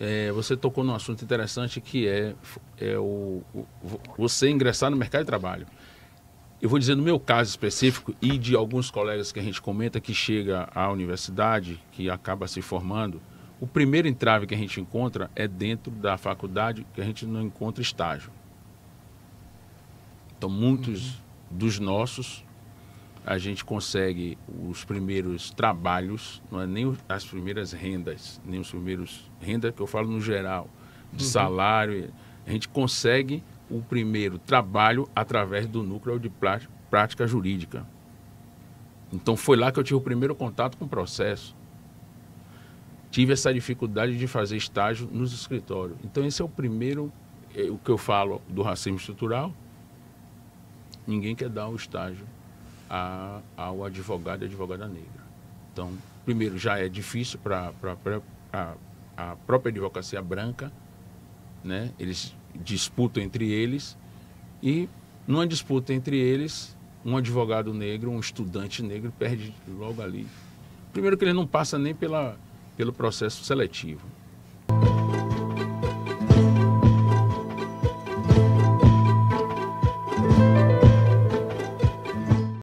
é, você tocou num assunto interessante que é, é o, o, você ingressar no mercado de trabalho. Eu vou dizer no meu caso específico e de alguns colegas que a gente comenta que chega à universidade, que acaba se formando, o primeiro entrave que a gente encontra é dentro da faculdade que a gente não encontra estágio. Então, muitos uhum. dos nossos a gente consegue os primeiros trabalhos, não é nem as primeiras rendas, nem os primeiros rendas que eu falo no geral, de uhum. salário. A gente consegue o primeiro trabalho através do núcleo de prática jurídica. Então foi lá que eu tive o primeiro contato com o processo. Tive essa dificuldade de fazer estágio nos escritórios. Então esse é o primeiro, é, o que eu falo do racismo estrutural. Ninguém quer dar o estágio a, ao advogado e advogada negra. Então, primeiro, já é difícil para a, a própria advocacia branca, né? eles disputam entre eles, e numa disputa entre eles, um advogado negro, um estudante negro, perde logo ali. Primeiro, que ele não passa nem pela, pelo processo seletivo.